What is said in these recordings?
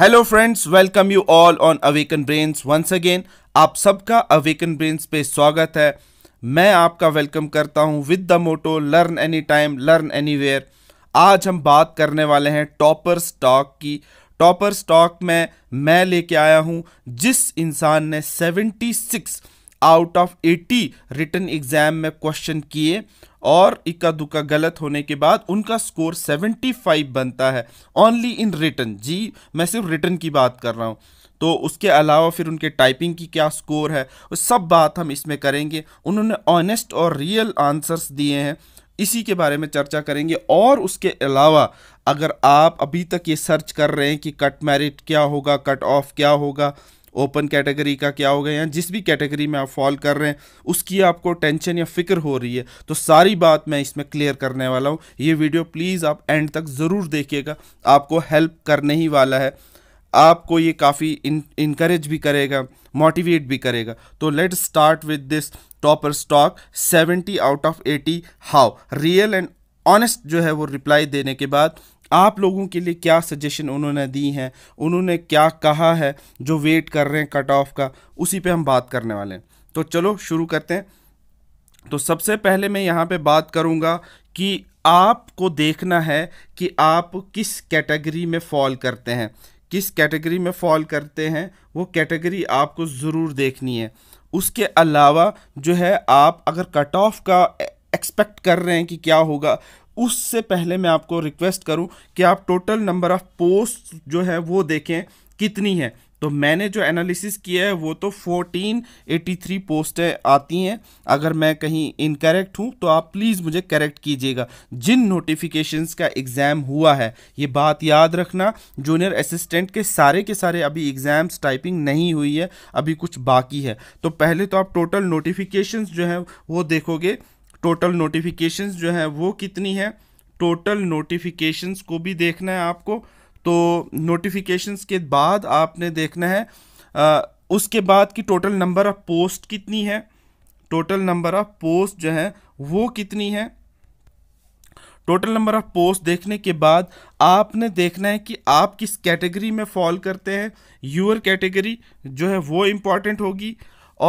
hello friends welcome you all on awaken brains once again आप सबका awaken brains पे स्वागत है मैं आपका वेलकम करता हूं with the motto learn anytime learn anywhere आज हम बात करने वाले हैं टॉपर स्टॉक की टॉपर स्टॉक में मैं लेके आया हूं जिस इंसान ने 76 आउट ऑफ 80 रिटर्न एग्जाम में क्वेश्चन किए और इक्का दुक्का गलत होने के बाद उनका स्कोर 75 बनता है ओनली इन रिटर्न जी मैं सिर्फ रिटर्न की बात कर रहा हूँ तो उसके अलावा फिर उनके टाइपिंग की क्या स्कोर है वो सब बात हम इसमें करेंगे उन्होंने ऑनेस्ट और रियल आंसर्स दिए हैं इसी के बारे में चर्चा करेंगे और उसके अलावा अगर आप अभी तक ये सर्च कर रहे हैं कि कट मैरिट क्या होगा कट ऑफ क्या होगा ओपन कैटेगरी का क्या हो गया या जिस भी कैटेगरी में आप फॉल कर रहे हैं उसकी आपको टेंशन या फिक्र हो रही है तो सारी बात मैं इसमें क्लियर करने वाला हूँ ये वीडियो प्लीज़ आप एंड तक ज़रूर देखिएगा आपको हेल्प करने ही वाला है आपको ये काफ़ी इंकरेज भी करेगा मोटिवेट भी करेगा तो let start with this topper's talk 70 out of 80 how real and honest जो है वो रिप्लाई देने के बाद आप लोगों के लिए क्या सजेशन उन्होंने दी हैं उन्होंने क्या कहा है जो वेट कर रहे हैं कट ऑफ का उसी पे हम बात करने वाले हैं तो चलो शुरू करते हैं तो सबसे पहले मैं यहाँ पे बात करूँगा कि आपको देखना है कि आप किस कैटेगरी में फॉल करते हैं किस कैटेगरी में फॉल करते हैं वो कैटेगरी आपको ज़रूर देखनी है उसके अलावा जो है आप अगर कट ऑफ का एक्सपेक्ट कर रहे हैं कि क्या होगा उससे पहले मैं आपको रिक्वेस्ट करूं कि आप टोटल नंबर ऑफ पोस्ट जो है वो देखें कितनी है तो मैंने जो एनालिसिस किया है वो तो 1483 पोस्टें आती हैं अगर मैं कहीं इनकरेक्ट हूँ तो आप प्लीज़ मुझे करेक्ट कीजिएगा जिन नोटिफिकेशंस का एग्ज़ाम हुआ है ये बात याद रखना जूनियर असिस्टेंट के सारे के सारे अभी एग्ज़ाम्स टाइपिंग नहीं हुई है अभी कुछ बाकी है तो पहले तो आप टोटल नोटिफिकेशंस जो हैं वो देखोगे टोटल नोटिफिकेशंस जो है वो कितनी है टोटल नोटिफिकेशंस को भी देखना है आपको तो नोटिफिकेशंस के बाद आपने देखना है आ, उसके बाद की टोटल नंबर ऑफ़ पोस्ट कितनी है टोटल नंबर ऑफ़ पोस्ट जो है वो कितनी है टोटल नंबर ऑफ पोस्ट देखने के बाद आपने देखना है कि आप किस कैटेगरी में फॉल करते हैं यूर कैटेगरी जो है वो इम्पॉर्टेंट होगी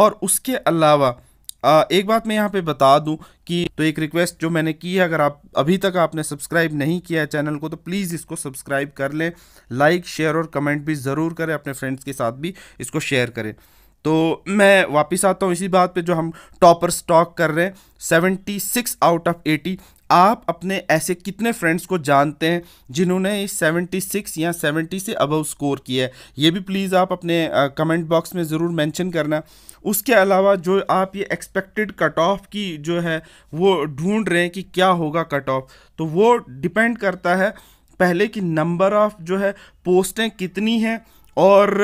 और उसके अलावा आ, एक बात मैं यहाँ पे बता दूँ कि तो एक रिक्वेस्ट जो मैंने की है अगर आप अभी तक आपने सब्सक्राइब नहीं किया है चैनल को तो प्लीज़ इसको सब्सक्राइब कर लें लाइक शेयर और कमेंट भी ज़रूर करें अपने फ्रेंड्स के साथ भी इसको शेयर करें तो मैं वापस आता हूँ इसी बात पे जो हम टॉपर स्टॉक कर रहे हैं seventy six out of eighty आप अपने ऐसे कितने फ्रेंड्स को जानते हैं जिन्होंने इस 76 या 70 से अबव स्कोर किया है ये भी प्लीज़ आप अपने कमेंट बॉक्स में ज़रूर मेंशन करना उसके अलावा जो आप ये एक्सपेक्टेड कट ऑफ की जो है वो ढूंढ रहे हैं कि क्या होगा कट ऑफ तो वो डिपेंड करता है पहले कि नंबर ऑफ जो है पोस्टें कितनी हैं और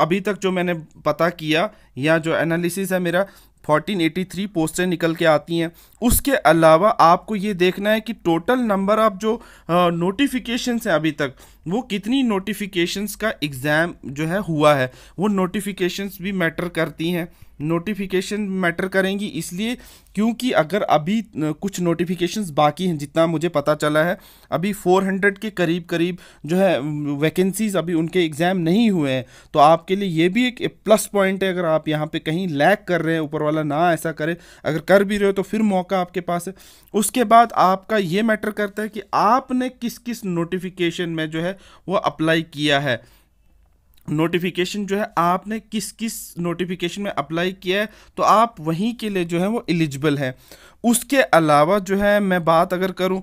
अभी तक जो मैंने पता किया या जो एनालिसिस है मेरा 1483 पोस्टें निकल के आती हैं उसके अलावा आपको ये देखना है कि टोटल नंबर आप जो नोटिफिकेशन हैं अभी तक वो कितनी नोटिफिकेशंस का एग्ज़ाम जो है हुआ है वो नोटिफिकेशंस भी मैटर करती हैं नोटिफिकेशन मैटर करेंगी इसलिए क्योंकि अगर अभी कुछ नोटिफिकेशंस बाकी हैं जितना मुझे पता चला है अभी 400 के करीब करीब जो है वैकेंसीज अभी उनके एग्ज़ाम नहीं हुए हैं तो आपके लिए ये भी एक प्लस पॉइंट है अगर आप यहाँ पे कहीं लैग कर रहे हैं ऊपर वाला ना ऐसा करे अगर कर भी रहे हो तो फिर मौका आपके पास है उसके बाद आपका ये मैटर करता है कि आपने किस किस नोटिफिकेशन में जो है है वो अप्लाई किया है नोटिफिकेशन जो है आपने किस किस नोटिफिकेशन में अप्लाई किया है तो आप वहीं के लिए जो है वो एलिजिबल है उसके अलावा जो है मैं बात अगर करूँ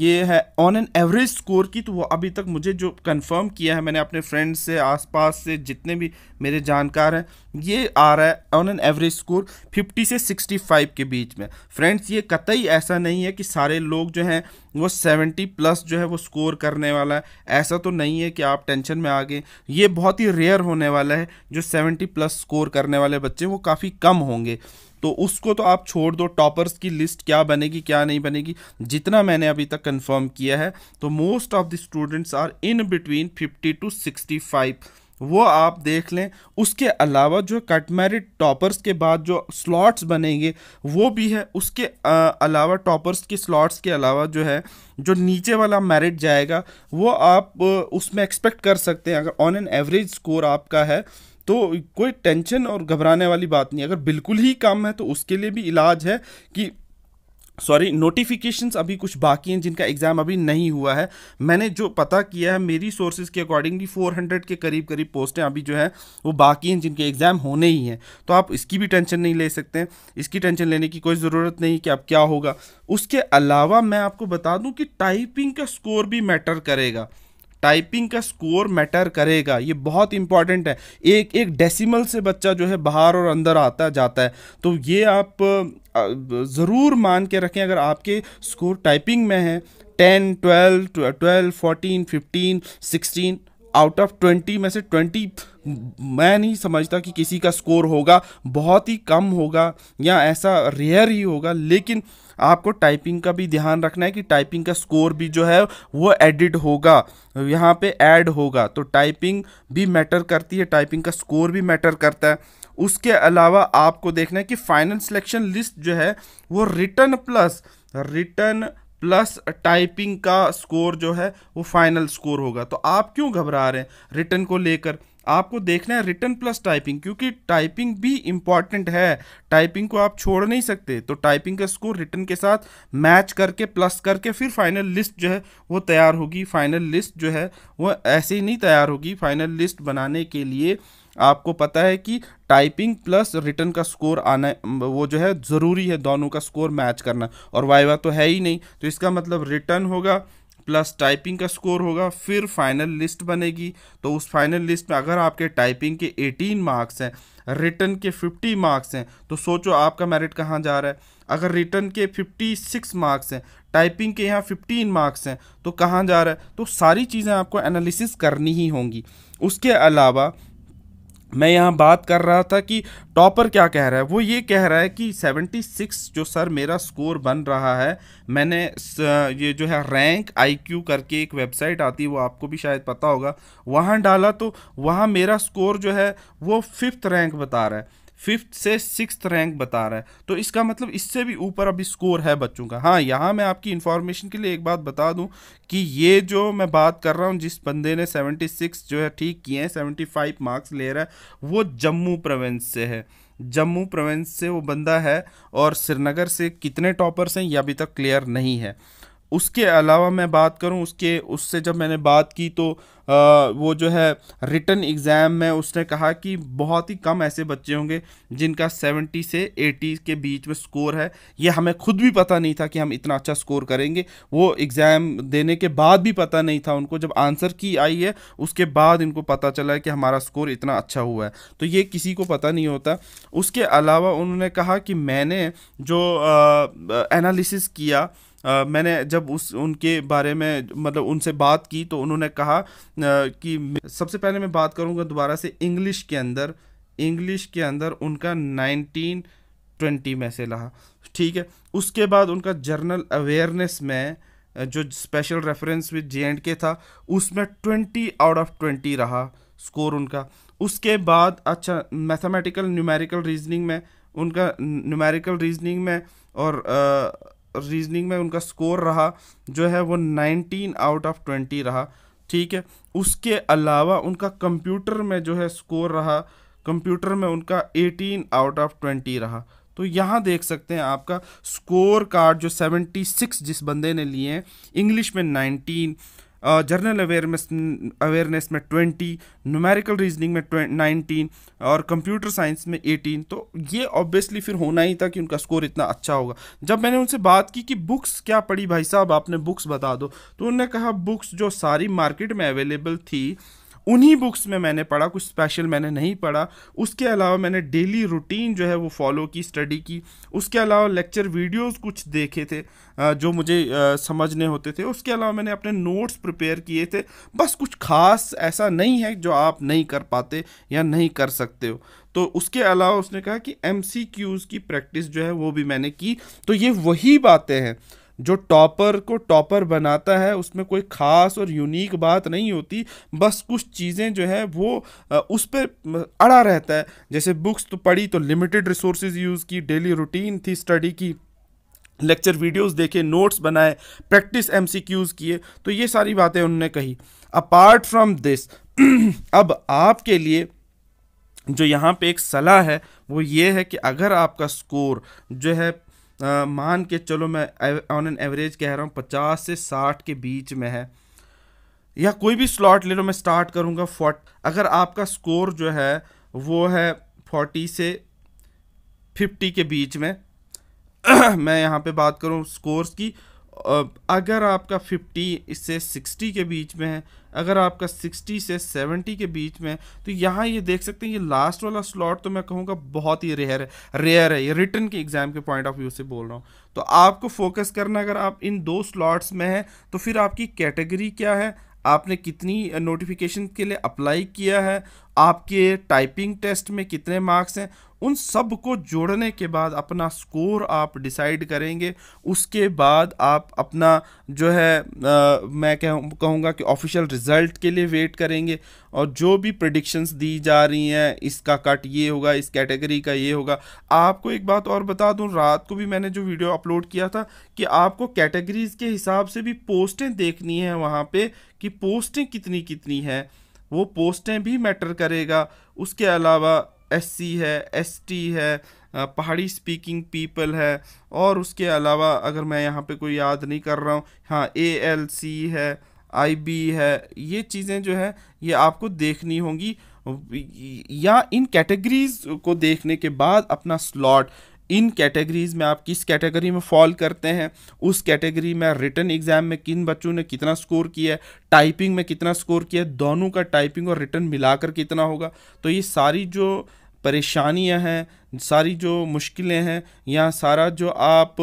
ये है ऑन एन एवरेज स्कोर की तो वो अभी तक मुझे जो कंफर्म किया है मैंने अपने फ्रेंड से आसपास से जितने भी मेरे जानकार हैं ये आ रहा है ऑन एन एवरेज स्कोर 50 से 65 के बीच में फ्रेंड्स ये कतई ऐसा नहीं है कि सारे लोग जो हैं वो 70 प्लस जो है वो स्कोर करने वाला है ऐसा तो नहीं है कि आप टेंशन में आ गए ये बहुत ही रेयर होने वाला है जो सेवेंटी प्लस स्कोर करने वाले बच्चे वो काफ़ी कम होंगे तो उसको तो आप छोड़ दो टॉपर्स की लिस्ट क्या बनेगी क्या नहीं बनेगी जितना मैंने अभी तक कंफर्म किया है तो most of the students are in between fifty to sixty five वो आप देख लें उसके अलावा जो कट मैरिट टॉपर्स के बाद जो स्लॉट्स बनेंगे वो भी है उसके अलावा टॉपर्स के स्लॉट्स के अलावा जो है जो नीचे वाला मेरिट जाएगा वो आप उसमें एक्सपेक्ट कर सकते हैं अगर ऑन एन एवरेज स्कोर आपका है तो कोई टेंशन और घबराने वाली बात नहीं अगर बिल्कुल ही कम है तो उसके लिए भी इलाज है कि सॉरी नोटिफिकेशंस अभी कुछ बाकी हैं जिनका एग्ज़ाम अभी नहीं हुआ है मैंने जो पता किया है मेरी सोर्सेज के अकॉर्डिंगली 400 के करीब करीब पोस्टें अभी जो हैं वो बाकी हैं जिनके एग्ज़ाम होने ही हैं तो आप इसकी भी टेंशन नहीं ले सकते इसकी टेंशन लेने की कोई ज़रूरत नहीं कि अब क्या होगा उसके अलावा मैं आपको बता दूँ कि टाइपिंग का स्कोर भी मैटर करेगा टाइपिंग का स्कोर मैटर करेगा ये बहुत इंपॉर्टेंट है एक एक डेसिमल से बच्चा जो है बाहर और अंदर आता जाता है तो ये आप ज़रूर मान के रखें अगर आपके स्कोर टाइपिंग में है ten twelve twelve fourteen fifteen sixteen out of twenty में से ट्वेंटी मैं नहीं समझता कि किसी का स्कोर होगा बहुत ही कम होगा या ऐसा रेयर ही होगा लेकिन आपको टाइपिंग का भी ध्यान रखना है कि टाइपिंग का स्कोर भी जो है वो एडिट होगा यहाँ पे ऐड होगा तो टाइपिंग भी मैटर करती है टाइपिंग का स्कोर भी मैटर करता है उसके अलावा आपको देखना है कि फाइनल सिलेक्शन लिस्ट जो है वो written plus written plus typing का स्कोर जो है वो फाइनल स्कोर होगा तो आप क्यों घबरा रहे हैं रिटर्न को लेकर आपको देखना है रिटर्न प्लस टाइपिंग क्योंकि टाइपिंग भी इम्पॉर्टेंट है टाइपिंग को आप छोड़ नहीं सकते तो टाइपिंग का स्कोर रिटर्न के साथ मैच करके प्लस करके फिर फाइनल लिस्ट जो है वो तैयार होगी फाइनल लिस्ट जो है वो ऐसे ही नहीं तैयार होगी फाइनल लिस्ट बनाने के लिए आपको पता है कि टाइपिंग प्लस रिटर्न का स्कोर आना वो जो है ज़रूरी है दोनों का स्कोर मैच करना और वाइवा तो है ही नहीं तो इसका मतलब रिटर्न होगा प्लस टाइपिंग का स्कोर होगा फिर फाइनल लिस्ट बनेगी तो उस फाइनल लिस्ट में अगर आपके टाइपिंग के 18 मार्क्स हैं रिटर्न के 50 मार्क्स हैं तो सोचो आपका मेरिट कहाँ जा रहा है अगर रिटर्न के 56 मार्क्स हैं टाइपिंग के यहाँ 15 मार्क्स हैं तो कहाँ जा रहा है तो सारी चीज़ें आपको एनालिसिस करनी ही होंगी उसके अलावा मैं यहाँ बात कर रहा था कि टॉपर क्या कह रहा है वो ये कह रहा है कि 76 जो सर मेरा स्कोर बन रहा है मैंने ये जो है रैंक आईक्यू करके एक वेबसाइट आती है वो आपको भी शायद पता होगा वहाँ डाला तो वहाँ मेरा स्कोर जो है वो फिफ्थ रैंक बता रहा है फिफ्थ से सिक्स रैंक बता रहा है तो इसका मतलब इससे भी ऊपर अभी स्कोर है बच्चों का हाँ यहाँ मैं आपकी इन्फॉर्मेशन के लिए एक बात बता दूँ कि ये जो मैं बात कर रहा हूँ जिस बंदे ने सेवेंटी सिक्स जो है ठीक किए हैं सेवेंटी फाइव मार्क्स ले रहा है वो जम्मू प्रोवेंस से है जम्मू प्रोवेंस से वो बंदा है और श्रीनगर से कितने टॉपर्स हैं ये अभी तक क्लियर नहीं है उसके अलावा मैं बात करूं उसके उससे जब मैंने बात की तो आ, वो जो है रिटर्न एग्ज़ाम में उसने कहा कि बहुत ही कम ऐसे बच्चे होंगे जिनका 70 से 80 के बीच में स्कोर है ये हमें खुद भी पता नहीं था कि हम इतना अच्छा स्कोर करेंगे वो एग्ज़ाम देने के बाद भी पता नहीं था उनको जब आंसर की आई है उसके बाद इनको पता चला है कि हमारा स्कोर इतना अच्छा हुआ है तो ये किसी को पता नहीं होता उसके अलावा उन्होंने कहा कि मैंने जो एनालिसिस किया आ, मैंने जब उस उनके बारे में मतलब उनसे बात की तो उन्होंने कहा आ, कि सबसे पहले मैं बात करूँगा दोबारा से इंग्लिश के अंदर इंग्लिश के अंदर उनका नाइनटीन ट्वेंटी में से रहा ठीक है उसके बाद उनका जर्नल अवेयरनेस में जो special reference with J and K था उसमें ट्वेंटी आउट ऑफ ट्वेंटी रहा स्कोर उनका उसके बाद अच्छा मैथमेटिकल न्यूमेरिकल रीजनिंग में उनका न्यूमेरिकल रीजनिंग में और आ, रीजनिंग में उनका स्कोर रहा जो है वो 19 आउट ऑफ 20 रहा ठीक है उसके अलावा उनका कंप्यूटर में जो है स्कोर रहा कंप्यूटर में उनका 18 आउट ऑफ 20 रहा तो यहाँ देख सकते हैं आपका स्कोर कार्ड जो 76 जिस बंदे ने लिए हैं इंग्लिश में 19 जर्नल अवेयरनेस अवेयरनेस में ट्वेंटी न्यूमेरिकल रीजनिंग में नाइनटीन और कंप्यूटर साइंस में एटीन तो ये ऑब्वियसली फिर होना ही था कि उनका स्कोर इतना अच्छा होगा जब मैंने उनसे बात की कि बुक्स क्या पढ़ी भाई साहब आपने बुक्स बता दो तो उन्होंने कहा बुक्स जो सारी मार्केट में अवेलेबल थी उन्हीं बुक्स में मैंने पढ़ा कुछ स्पेशल मैंने नहीं पढ़ा उसके अलावा मैंने डेली रूटीन जो है वो फॉलो की स्टडी की उसके अलावा लेक्चर वीडियोस कुछ देखे थे जो मुझे समझने होते थे उसके अलावा मैंने अपने नोट्स प्रिपेयर किए थे बस कुछ खास ऐसा नहीं है जो आप नहीं कर पाते या नहीं कर सकते हो तो उसके अलावा उसने कहा कि एम की प्रैक्टिस जो है वो भी मैंने की तो ये वही बातें हैं जो टॉपर को टॉपर बनाता है उसमें कोई ख़ास और यूनिक बात नहीं होती बस कुछ चीज़ें जो है वो उस पर अड़ा रहता है जैसे बुक्स तो पढ़ी तो लिमिटेड रिसोर्स यूज़ की डेली रूटीन थी स्टडी की लेक्चर वीडियोस देखे नोट्स बनाए प्रैक्टिस एमसीक्यूज किए तो ये सारी बातें उन्होंने कही अपार्ट फ्रॉम दिस अब आपके लिए जो यहाँ पे एक सलाह है वो ये है कि अगर आपका स्कोर जो है मान के चलो मैं ऑन एन एवरेज कह रहा हूँ पचास से साठ के बीच में है या कोई भी स्लॉट ले लो मैं स्टार्ट करूँगा फोर्ट अगर आपका स्कोर जो है वो है फोर्टी से फिफ्टी के बीच में मैं यहाँ पे बात करूँ स्कोर्स की अगर आपका 50 से 60 के बीच में है अगर आपका 60 से 70 के बीच में है तो यहाँ ये देख सकते हैं ये लास्ट वाला स्लॉट तो मैं कहूँगा बहुत ही रेयर है रेयर है ये रिटर्न के एग्ज़ाम के पॉइंट ऑफ व्यू से बोल रहा हूँ तो आपको फोकस करना अगर आप इन दो स्लॉट्स में हैं तो फिर आपकी कैटेगरी क्या है आपने कितनी नोटिफिकेशन के लिए अप्लाई किया है आपके टाइपिंग टेस्ट में कितने मार्क्स हैं उन सब को जोड़ने के बाद अपना स्कोर आप डिसाइड करेंगे उसके बाद आप अपना जो है आ, मैं कह कहूँगा कि ऑफिशियल रिज़ल्ट के लिए वेट करेंगे और जो भी प्रडिक्शंस दी जा रही हैं इसका कट ये होगा इस कैटेगरी का ये होगा आपको एक बात और बता दूँ रात को भी मैंने जो वीडियो अपलोड किया था कि आपको कैटेगरीज़ के हिसाब से भी पोस्टें देखनी है वहाँ पर कि पोस्टें कितनी कितनी हैं वो पोस्टें भी मैटर करेगा उसके अलावा एस है एस है पहाड़ी स्पीकिंग पीपल है और उसके अलावा अगर मैं यहाँ पे कोई याद नहीं कर रहा हूँ हाँ ए एल सी है आई बी है ये चीज़ें जो है ये आपको देखनी होंगी या इन कैटेगरीज को देखने के बाद अपना स्लॉट इन कैटेगरीज में आप किस कैटेगरी में फॉल करते हैं उस कैटेगरी में रिटर्न एग्जाम में किन बच्चों ने कितना स्कोर किया है टाइपिंग में कितना स्कोर किया है दोनों का टाइपिंग और रिटर्न मिलाकर कितना होगा तो ये सारी जो परेशानियां हैं सारी जो मुश्किलें हैं या सारा जो आप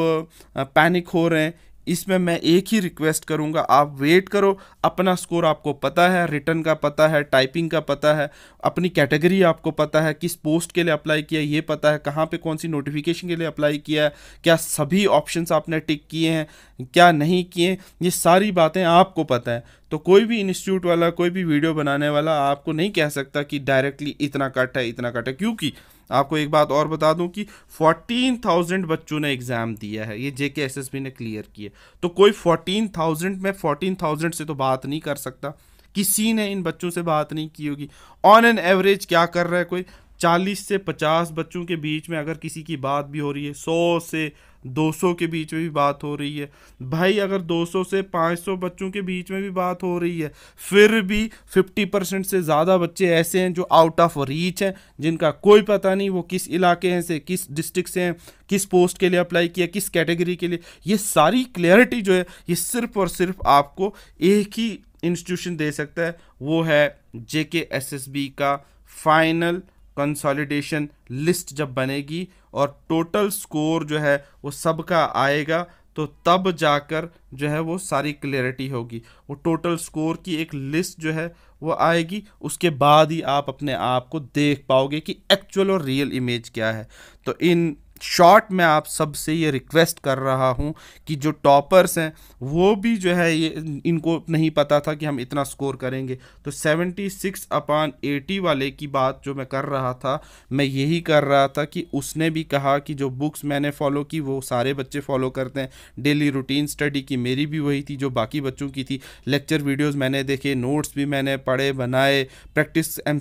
पैनिक हो रहे हैं इसमें मैं एक ही रिक्वेस्ट करूँगा आप वेट करो अपना स्कोर आपको पता है रिटर्न का पता है टाइपिंग का पता है अपनी कैटेगरी आपको पता है किस पोस्ट के लिए अप्लाई किया ये पता है कहाँ पे कौन सी नोटिफिकेशन के लिए अप्लाई किया है क्या सभी ऑप्शंस आपने टिक किए हैं क्या नहीं किए ये सारी बातें आपको पता है तो कोई भी इंस्टीट्यूट वाला कोई भी वीडियो बनाने वाला आपको नहीं कह सकता कि डायरेक्टली इतना कट है इतना कट है क्योंकि आपको एक बात और बता दूं कि 14,000 बच्चों ने एग्ज़ाम दिया है ये J K S S B ने क्लियर किया तो कोई 14,000 में 14,000 से तो बात नहीं कर सकता किसी ने इन बच्चों से बात नहीं की होगी ऑन एन एवरेज क्या कर रहा है कोई 40 से 50 बच्चों के बीच में अगर किसी की बात भी हो रही है 100 से 200 के बीच में भी बात हो रही है भाई अगर 200 से 500 बच्चों के बीच में भी बात हो रही है फिर भी 50 परसेंट से ज़्यादा बच्चे ऐसे हैं जो आउट ऑफ रीच हैं जिनका कोई पता नहीं वो किस इलाके हैं से किस डिस्ट्रिक्ट से हैं किस पोस्ट के लिए अप्लाई किया किस कैटेगरी के लिए ये सारी क्लैरिटी जो है ये सिर्फ और सिर्फ आपको एक ही इंस्टीट्यूशन दे सकता है वो है J K S S B का फाइनल कंसॉलिडेशन लिस्ट जब बनेगी और टोटल स्कोर जो है वो सबका आएगा तो तब जाकर जो है वो सारी क्लियरिटी होगी वो टोटल स्कोर की एक लिस्ट जो है वो आएगी उसके बाद ही आप अपने आप को देख पाओगे कि एक्चुअल और रियल इमेज क्या है तो इन शॉर्ट में आप सबसे ये रिक्वेस्ट कर रहा हूँ कि जो टॉपर्स हैं वो भी जो है ये इनको नहीं पता था कि हम इतना स्कोर करेंगे तो 76 अपान एटी वाले की बात जो मैं कर रहा था मैं यही कर रहा था कि उसने भी कहा कि जो बुक्स मैंने फॉलो की वो सारे बच्चे फॉलो करते हैं डेली रूटीन स्टडी की मेरी भी वही थी जो बाकी बच्चों की थी लेक्चर वीडियोज़ मैंने देखे नोट्स भी मैंने पढ़े बनाए प्रैक्टिस एम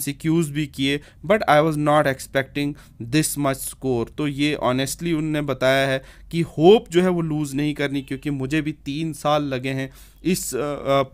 भी किए but I was not expecting this much score तो ये ऑनेस्टली उनने बताया है कि होप जो है वो लूज़ नहीं करनी क्योंकि मुझे भी तीन साल लगे हैं इस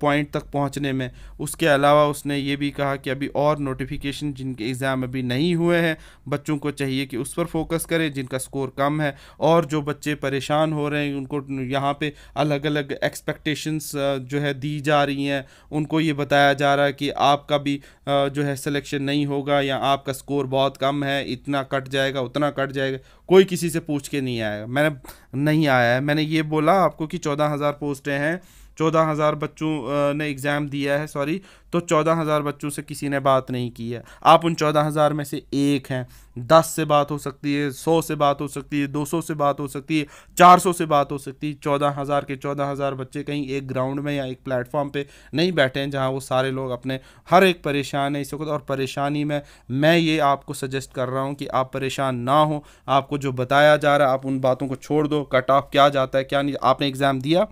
पॉइंट तक पहुंचने में उसके अलावा उसने ये भी कहा कि अभी और नोटिफिकेशन जिनके एग्ज़ाम अभी नहीं हुए हैं बच्चों को चाहिए कि उस पर फोकस करें जिनका स्कोर कम है और जो बच्चे परेशान हो रहे हैं उनको यहाँ पे अलग अलग एक्सपेक्टेशंस जो है दी जा रही हैं उनको ये बताया जा रहा है कि आपका भी जो है सिलेक्शन नहीं होगा या आपका स्कोर बहुत कम है इतना कट जाएगा उतना कट जाएगा कोई किसी से पूछ के नहीं आएगा मैंने नहीं आया है मैंने ये बोला आपको कि चौदह हज़ार पोस्टें हैं चौदह हज़ार बच्चों ने एग्ज़ाम दिया है सॉरी तो चौदह हज़ार बच्चों से किसी ने बात नहीं की है आप उन चौदह हज़ार में से एक हैं दस से बात हो सकती है सौ से बात हो सकती है दो सौ से बात हो सकती है चार सौ से बात हो सकती है चौदह हज़ार के चौदह हज़ार बच्चे कहीं एक ग्राउंड में या एक प्लेटफॉर्म पे नहीं बैठे हैं जहाँ वो सारे लोग अपने हर एक परेशान है इस वक्त और परेशानी में मैं ये आपको सजेस्ट कर रहा हूँ कि आप परेशान ना हो आपको जो बताया जा रहा है आप उन बातों को छोड़ दो कट ऑफ क्या जाता है क्या नहीं आपने एग्ज़ाम दिया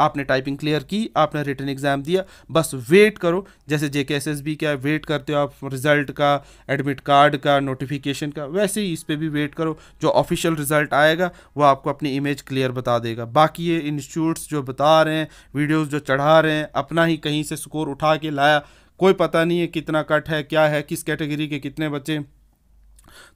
आपने टाइपिंग क्लियर की आपने रिटर्न एग्जाम दिया बस वेट करो जैसे जे K S S B wait करते हो आप रिजल्ट का एडमिट कार्ड का नोटिफिकेशन का वैसे ही इस पर भी वेट करो जो ऑफिशियल रिजल्ट आएगा वो आपको अपनी इमेज क्लियर बता देगा बाकी ये इंस्टीट्यूट्स जो बता रहे हैं वीडियोज़ जो चढ़ा रहे हैं अपना ही कहीं से स्कोर उठा के लाया कोई पता नहीं है कितना कट है क्या है किस कैटेगरी के कितने बच्चे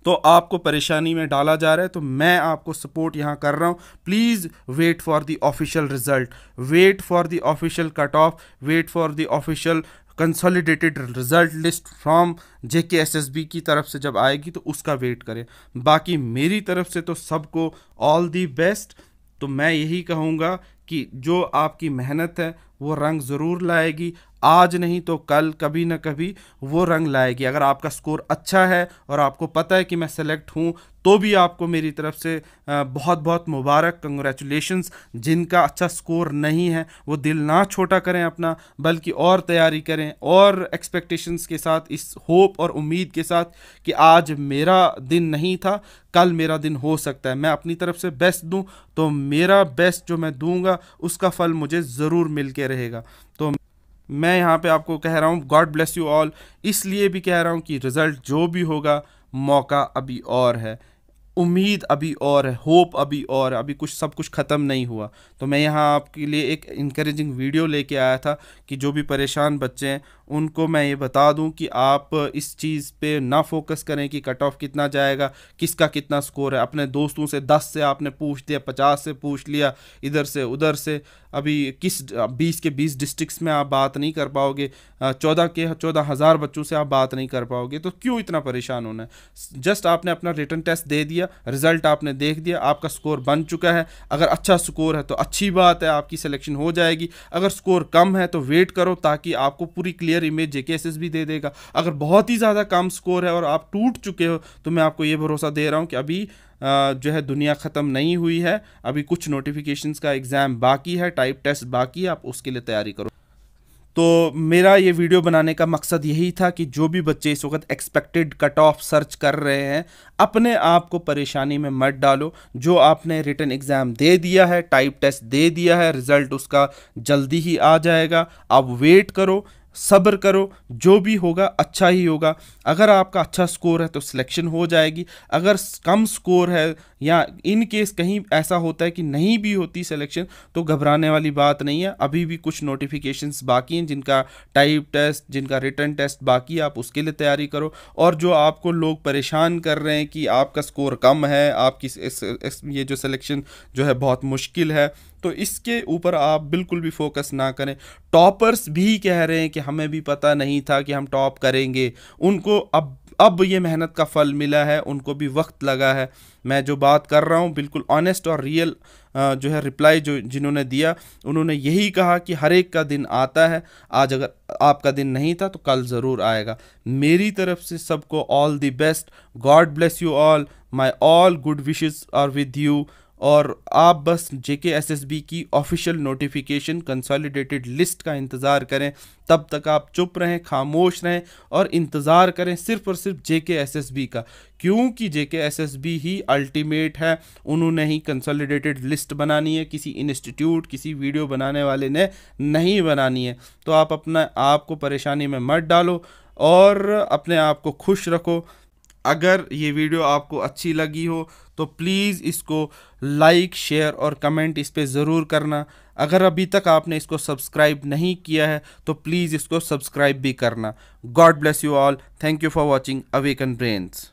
तो आपको परेशानी में डाला जा रहा है तो मैं आपको सपोर्ट यहाँ कर रहा हूँ please wait for the official result wait for the official cut off wait for the official consolidated result list from J K S S B की तरफ से जब आएगी तो उसका वेट करें बाकी मेरी तरफ से तो सबको ऑल दी बेस्ट तो मैं यही कहूँगा कि जो आपकी मेहनत है वो रंग ज़रूर लाएगी आज नहीं तो कल कभी ना कभी वो रंग लाएगी अगर आपका स्कोर अच्छा है और आपको पता है कि मैं सेलेक्ट हूँ तो भी आपको मेरी तरफ से बहुत बहुत मुबारक कंग्रेचुलेशंस जिनका अच्छा स्कोर नहीं है वो दिल ना छोटा करें अपना बल्कि और तैयारी करें और एक्सपेक्टेशंस के साथ इस होप और उम्मीद के साथ कि आज मेरा दिन नहीं था कल मेरा दिन हो सकता है मैं अपनी तरफ से बेस्ट दूं तो मेरा बेस्ट जो मैं दूंगा उसका फल मुझे ज़रूर मिल के रहेगा तो मैं यहाँ पे आपको कह रहा हूँ गॉड ब्लेस यू ऑल इसलिए भी कह रहा हूँ कि रिज़ल्ट जो भी होगा मौका अभी और है उम्मीद अभी और है होप अभी और है अभी कुछ सब कुछ ख़त्म नहीं हुआ तो मैं यहाँ आपके लिए एक इंकरेजिंग वीडियो लेके आया था कि जो भी परेशान बच्चे हैं उनको मैं ये बता दूं कि आप इस चीज़ पे ना फोकस करें कि कट ऑफ कितना जाएगा किसका कितना स्कोर है अपने दोस्तों से दस से आपने पूछ लिया पचास से पूछ लिया इधर से उधर से अभी किस बीस के बीस डिस्ट्रिक्स में आप बात नहीं कर पाओगे चौदह के चौदह हज़ार बच्चों से आप बात नहीं कर पाओगे तो क्यों इतना परेशान होना है जस्ट आपने अपना रिटर्न टेस्ट दे दिया रिजल्ट आपने देख दिया आपका स्कोर बन चुका है अगर अच्छा स्कोर है तो अच्छी बात है आपकी सिलेक्शन हो जाएगी अगर स्कोर कम है तो वेट करो ताकि आपको पूरी क्लियर क्लियर इमेज जेकेएसएस भी दे देगा अगर बहुत ही ज़्यादा कम स्कोर है और आप टूट चुके हो तो मैं आपको ये भरोसा दे रहा हूँ कि अभी जो है दुनिया ख़त्म नहीं हुई है अभी कुछ नोटिफिकेशंस का एग्ज़ाम बाकी है टाइप टेस्ट बाकी है आप उसके लिए तैयारी करो तो मेरा ये वीडियो बनाने का मकसद यही था कि जो भी बच्चे इस वक्त एक्सपेक्टेड कट ऑफ सर्च कर रहे हैं अपने आप को परेशानी में मत डालो जो आपने रिटर्न एग्ज़ाम दे दिया है टाइप टेस्ट दे दिया है रिज़ल्ट उसका जल्दी ही आ जाएगा आप वेट करो सब्र करो जो भी होगा अच्छा ही होगा अगर आपका अच्छा स्कोर है तो सिलेक्शन हो जाएगी अगर कम स्कोर है या इन केस कहीं ऐसा होता है कि नहीं भी होती सिलेक्शन तो घबराने वाली बात नहीं है अभी भी कुछ नोटिफिकेशन बाकी हैं जिनका टाइप टेस्ट जिनका रिटर्न टेस्ट बाकी है आप उसके लिए तैयारी करो और जो आपको लोग परेशान कर रहे हैं कि आपका स्कोर कम है आपकी इस, इस, ये जो सिलेक्शन जो है बहुत मुश्किल है तो इसके ऊपर आप बिल्कुल भी फोकस ना करें टॉपर्स भी कह रहे हैं कि हमें भी पता नहीं था कि हम टॉप करेंगे उनको अब अब ये मेहनत का फल मिला है उनको भी वक्त लगा है मैं जो बात कर रहा हूँ बिल्कुल ऑनेस्ट और रियल जो है रिप्लाई जो जिन्होंने दिया उन्होंने यही कहा कि हर एक का दिन आता है आज अगर आपका दिन नहीं था तो कल ज़रूर आएगा मेरी तरफ से सबको all the best God bless you all my all good wishes are with you और आप बस J K S S B की ऑफिशियल नोटिफिकेशन कंसोलिडेटेड लिस्ट का इंतज़ार करें तब तक आप चुप रहें खामोश रहें और इंतज़ार करें सिर्फ और सिर्फ जे के एस एस बी का क्योंकि J K S S B ही अल्टीमेट है उन्होंने ही कंसोलिडेटेड लिस्ट बनानी है किसी इंस्टीट्यूट किसी वीडियो बनाने वाले ने नहीं बनानी है तो आप अपना आप को परेशानी में मत डालो और अपने आप को खुश रखो अगर ये वीडियो आपको अच्छी लगी हो तो प्लीज़ इसको लाइक शेयर और कमेंट इस पर ज़रूर करना अगर अभी तक आपने इसको सब्सक्राइब नहीं किया है तो प्लीज़ इसको सब्सक्राइब भी करना God bless you all thank you for watching awaken brains